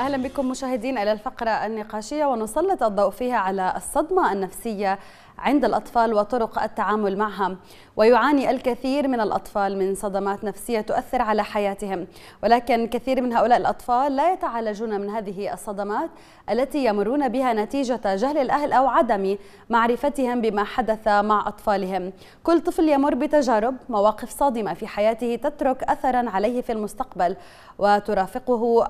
أهلا بكم مشاهدين إلى الفقرة النقاشية ونسلط الضوء فيها على الصدمة النفسية عند الأطفال وطرق التعامل معها ويعاني الكثير من الأطفال من صدمات نفسية تؤثر على حياتهم ولكن كثير من هؤلاء الأطفال لا يتعالجون من هذه الصدمات التي يمرون بها نتيجة جهل الأهل أو عدم معرفتهم بما حدث مع أطفالهم كل طفل يمر بتجارب مواقف صادمة في حياته تترك أثرا عليه في المستقبل وترافقه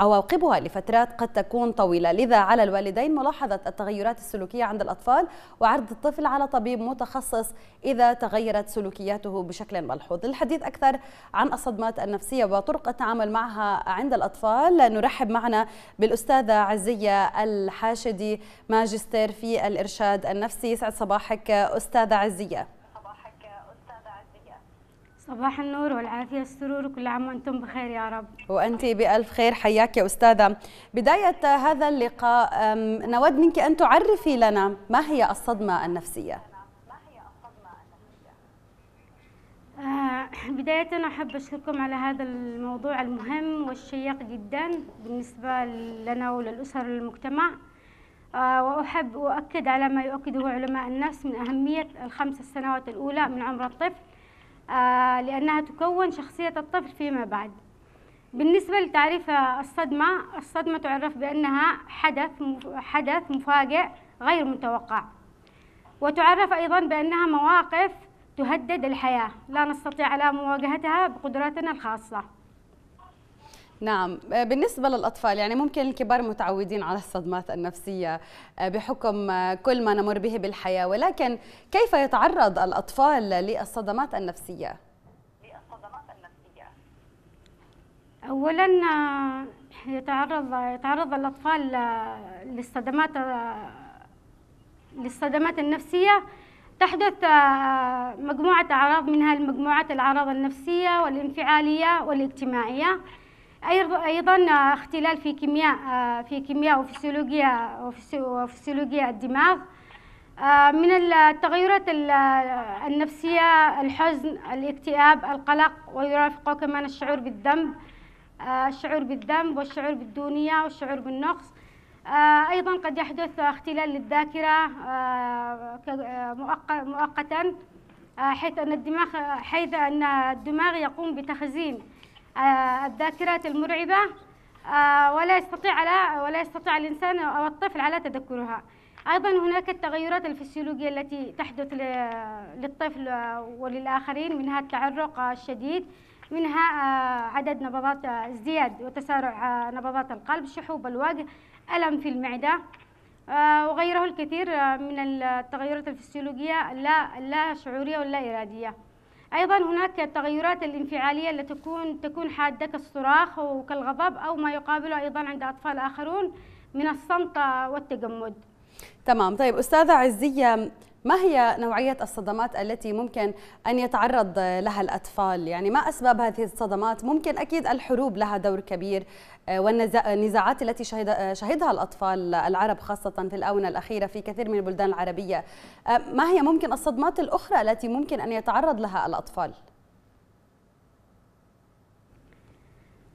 عواقبها لفترات قد تكون طويلة لذا على الوالدين ملاحظة التغيرات السلوكية عند الأطفال وعلى وعرض الطفل على طبيب متخصص إذا تغيرت سلوكياته بشكل ملحوظ الحديث أكثر عن الصدمات النفسية وطرق التعامل معها عند الأطفال نرحب معنا بالأستاذة عزية الحاشدي ماجستير في الإرشاد النفسي سعد صباحك أستاذة عزية صباح النور والعافية والسرور وكل عام وأنتم بخير يا رب وأنت بألف خير حياك يا أستاذة بداية هذا اللقاء نود منك أن تعرفي لنا ما هي الصدمة النفسية آه، بداية أحب أشكركم على هذا الموضوع المهم والشيق جدا بالنسبة لنا وللأسر والمجتمع آه، وأحب أؤكد على ما يؤكده علماء النفس من أهمية الخمس السنوات الأولى من عمر الطفل آه، لأنها تكون شخصية الطفل فيما بعد بالنسبة لتعريف الصدمة الصدمة تعرف بأنها حدث حدث مفاجئ غير متوقع وتعرف أيضا بأنها مواقف تهدد الحياة لا نستطيع على مواجهتها بقدراتنا الخاصة نعم آه، بالنسبة للأطفال يعني ممكن الكبار متعودين على الصدمات النفسية آه، بحكم آه، كل ما نمر به بالحياة ولكن كيف يتعرض الأطفال للصدمات النفسية؟ أولا يتعرض يتعرض الأطفال للصدمات للصدمات النفسية تحدث مجموعة أعراض منها المجموعات الأعراض النفسية والانفعالية والاجتماعية ايضا آه، اختلال في كيمياء آه، في كيمياء وفسيولوجيا وفسيولوجيا الدماغ آه، من التغيرات النفسية الحزن الاكتئاب القلق ويرافقه كمان الشعور بالذنب الشعور بالذنب والشعور بالدونية والشعور بالنقص أيضا قد يحدث اختلال للذاكرة مؤقتا حيث أن الدماغ حيث أن الدماغ يقوم بتخزين آه، الذاكرات المرعبة آه، ولا يستطيع على ولا يستطيع الإنسان أو الطفل على تذكرها أيضا هناك التغيرات الفسيولوجية التي تحدث للطفل وللآخرين منها التعرق الشديد منها آه، عدد نبضات ازدياد وتسارع نبضات القلب شحوب الوجه ألم في المعدة وغيره الكثير من التغيرات الفسيولوجية اللا لا شعورية ولا إرادية أيضا هناك التغيرات الانفعالية التي تكون تكون حادة كالصراخ وكالغضب أو ما يقابله أيضا عند أطفال آخرون من الصمت والتجمد تمام طيب أستاذة عزية ما هي نوعية الصدمات التي ممكن أن يتعرض لها الأطفال يعني ما أسباب هذه الصدمات ممكن أكيد الحروب لها دور كبير آه، والنزاعات التي آه، شهدها الأطفال العرب خاصة في الآونة الأخيرة في كثير من البلدان العربية آه، ما هي ممكن الصدمات الأخرى التي ممكن أن يتعرض لها الأطفال؟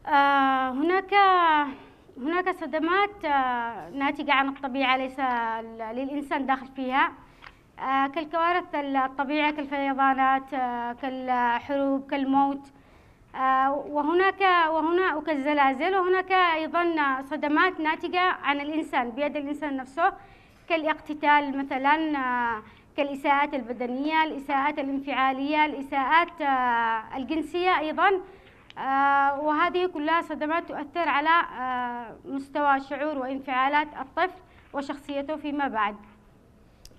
هناك هناك صدمات ناتجة عن الطبيعة ليس للإنسان داخل فيها آه، كالكوارث الطبيعية كالفيضانات آه، كالحروب كالموت آه، وهناك وهنا وكالزلازل وهناك أيضا صدمات ناتجة عن الإنسان بيد الإنسان نفسه كالاقتتال مثلا كالإساءات البدنية الإساءات الانفعالية الإساءات الجنسية أيضا وهذه كلها صدمات تؤثر على مستوى شعور وانفعالات الطفل وشخصيته فيما بعد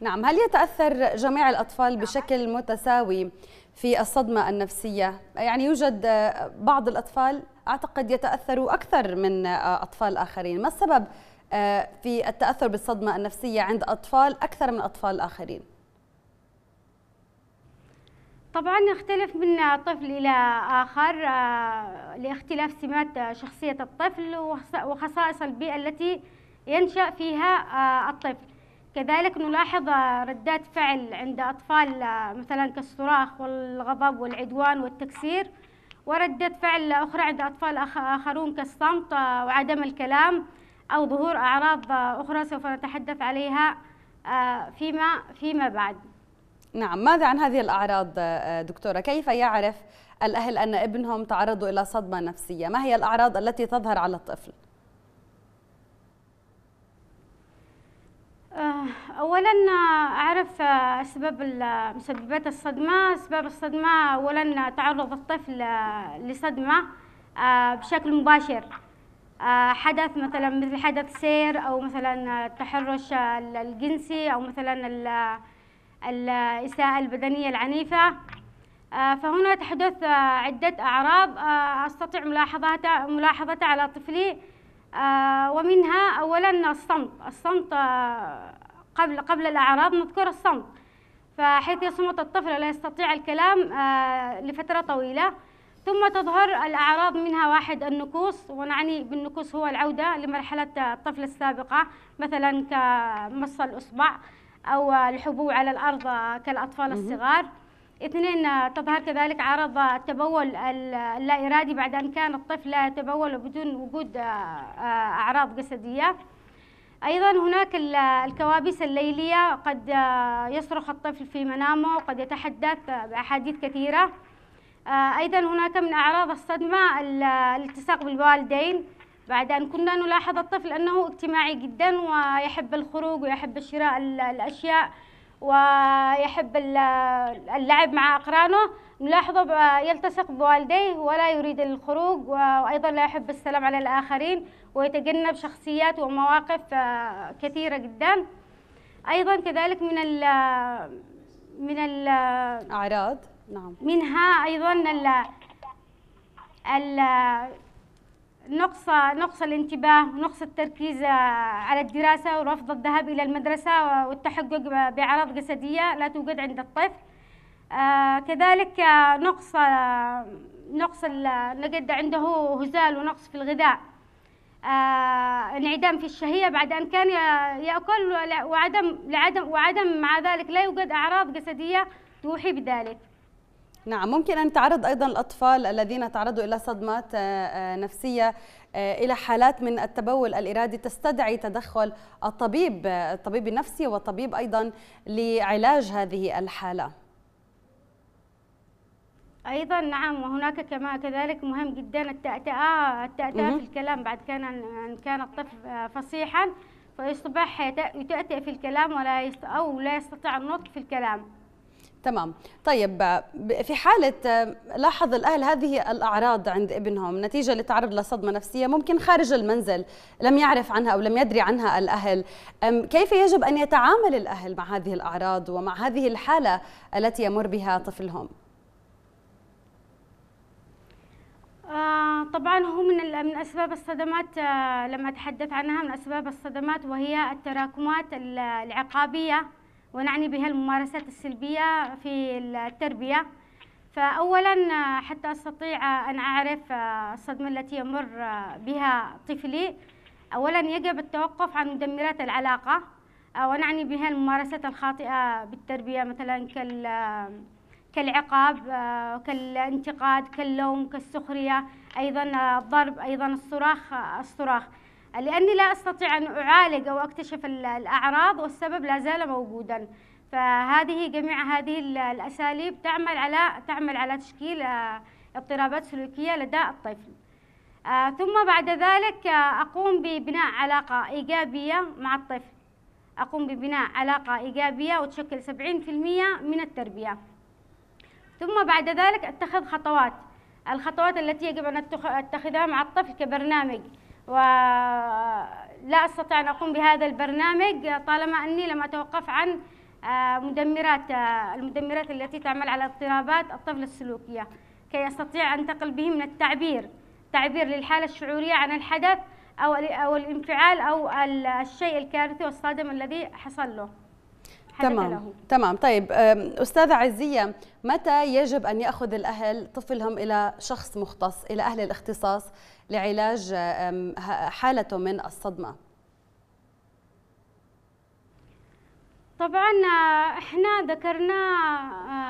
نعم هل يتأثر جميع الأطفال بشكل متساوي في الصدمة النفسية؟ يعني يوجد بعض الأطفال أعتقد يتأثروا أكثر من أطفال آخرين ما السبب في التأثر بالصدمة النفسية عند أطفال أكثر من أطفال آخرين؟ طبعا يختلف من طفل إلى آخر آه، لاختلاف سمات شخصية الطفل وخصائص البيئة التي ينشأ فيها آه، الطفل كذلك نلاحظ ردات فعل عند أطفال مثلا كالصراخ والغضب والعدوان والتكسير وردة فعل أخرى عند أطفال آخرون كالصمت آه، وعدم الكلام أو ظهور أعراض أخرى سوف نتحدث عليها آه، فيما فيما بعد نعم ماذا عن هذه الأعراض آه، دكتورة كيف يعرف الأهل أن ابنهم تعرضوا إلى صدمة نفسية ما هي الأعراض التي تظهر على الطفل؟ آه، اولا آه، اعرف آه، اسباب مسببات الصدمه اسباب الصدمه اولا تعرض الطفل لصدمه بشكل مباشر حدث مثلا مثل حدث سير او مثلا التحرش الجنسي او مثلا الاساءه البدنيه العنيفه فهنا تحدث عده اعراض استطيع ملاحظتها ملاحظتها على طفلي آه، ومنها أولا الصمت الصمت آه، قبل قبل الأعراض نذكر الصمت فحيث يصمت الطفل لا يستطيع الكلام آه، لفترة طويلة ثم تظهر الأعراض منها واحد النكوص ونعني بالنكوص هو العودة لمرحلة الطفل السابقة مثلا كمص الإصبع أو الحبو على الأرض كالأطفال الصغار اثنين تظهر كذلك عرض التبول اللا إرادي بعد أن كان الطفل تبول بدون وجود آه، آه، أعراض جسدية أيضا هناك الكوابيس الليلية قد آه، يصرخ الطفل في منامه وقد يتحدث بأحاديث كثيرة أيضا هناك من أعراض الصدمة الالتصاق بالوالدين بعد أن كنا نلاحظ الطفل أنه اجتماعي جدا ويحب الخروج ويحب شراء الأشياء ويحب اللعب مع أقرانه نلاحظه يلتصق بوالديه ولا يريد الخروج وأيضا لا يحب السلام على الآخرين ويتجنب شخصيات ومواقف آه، كثيرة جدا أيضا كذلك من الـ من الأعراض نعم منها أيضا ال نقص نقص الانتباه ونقص التركيز آه، على الدراسة ورفض الذهاب إلى المدرسة والتحقق بأعراض جسدية لا توجد عند الطفل آه، كذلك آه، نقص نقص نجد عنده هزال ونقص في الغذاء انعدام في الشهية بعد أن كان يأكل وعدم لعدم وعدم مع ذلك لا يوجد أعراض جسدية توحي بذلك نعم ممكن أن تعرض أيضا الأطفال الذين تعرضوا إلى صدمات آه، آه، نفسية آه، إلى حالات من التبول الإرادي تستدعي تدخل الطبيب الطبيب النفسي والطبيب أيضا لعلاج هذه الحالة ايضا نعم وهناك كما كذلك مهم جدا التأتأة التأتأة في الكلام بعد كان ان كان الطفل فصيحا فيصبح يتأتأ في الكلام ولا او لا يستطيع النطق في الكلام تمام طيب في حالة لاحظ الأهل هذه الأعراض عند ابنهم نتيجة للتعرض لصدمة نفسية ممكن خارج المنزل لم يعرف عنها أو لم يدري عنها الأهل كيف يجب أن يتعامل الأهل مع هذه الأعراض ومع هذه الحالة التي يمر بها طفلهم؟ آه، طبعا هو من من اسباب الصدمات آه، لما اتحدث عنها من اسباب الصدمات وهي التراكمات العقابيه ونعني بها الممارسات السلبية في التربية فأولا حتى أستطيع أن أعرف الصدمة التي يمر بها طفلي أولا يجب التوقف عن مدمرات العلاقة ونعني بها الممارسات الخاطئة بالتربية مثلا كال كالعقاب كالانتقاد كاللوم كالسخرية أيضا الضرب أيضا الصراخ الصراخ لأني لا أستطيع أن أعالج أو أكتشف الأعراض والسبب لا زال موجودا فهذه جميع هذه الأساليب تعمل على تعمل على تشكيل آه، اضطرابات سلوكية لدى الطفل آه، ثم بعد ذلك آه، أقوم ببناء علاقة إيجابية مع الطفل أقوم ببناء علاقة إيجابية وتشكل 70% من التربية ثم بعد ذلك اتخذ خطوات الخطوات التي يجب أن اتخذها مع الطفل كبرنامج ولا أستطيع أن أقوم بهذا البرنامج طالما أني لم أتوقف عن آه، مدمرات آه، المدمرات التي تعمل على اضطرابات الطفل السلوكية كي أستطيع أن أنتقل به من التعبير تعبير للحالة الشعورية عن الحدث أو الانفعال أو الشيء الكارثي والصادم الذي حصل له تمام. له تمام طيب أستاذة عزية متى يجب أن يأخذ الأهل طفلهم إلى شخص مختص إلى أهل الاختصاص لعلاج حالته من الصدمة طبعا احنا ذكرنا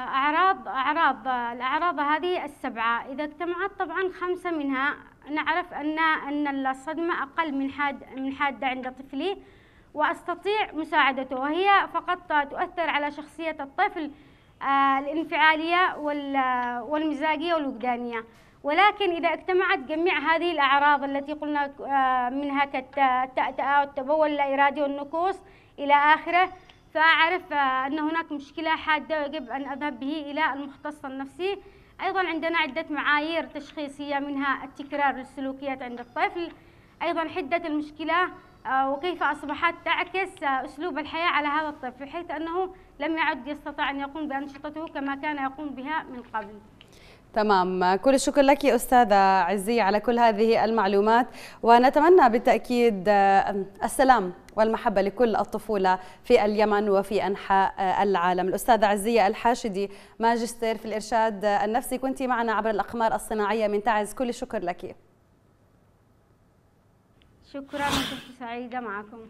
اعراض اعراض الاعراض هذه السبعه اذا اجتمعت طبعا خمسه منها نعرف ان ان الصدمه اقل من حاد من حاده عند طفلي وأستطيع مساعدته وهي فقط تؤثر على شخصية الطفل آه، الانفعالية والمزاجية والوجدانية ولكن إذا اجتمعت جميع هذه الأعراض التي قلنا آه، منها كالتأتأة والتبول اللا إرادي والنكوص إلى آخره فأعرف آه، أن هناك مشكلة حادة ويجب أن أذهب به إلى المختص النفسي أيضا عندنا عدة معايير تشخيصية منها التكرار للسلوكيات عند الطفل أيضا حدة المشكلة وكيف أصبحت تعكس أسلوب الحياة على هذا الطفل بحيث أنه لم يعد يستطيع أن يقوم بأنشطته كما كان يقوم بها من قبل تمام كل الشكر لك يا أستاذة عزية على كل هذه المعلومات ونتمنى بالتأكيد السلام والمحبة لكل الطفولة في اليمن وفي أنحاء العالم الأستاذة عزية الحاشدي ماجستير في الإرشاد النفسي كنت معنا عبر الأقمار الصناعية من تعز كل الشكر لك شكرا وكنت سعيدة معكم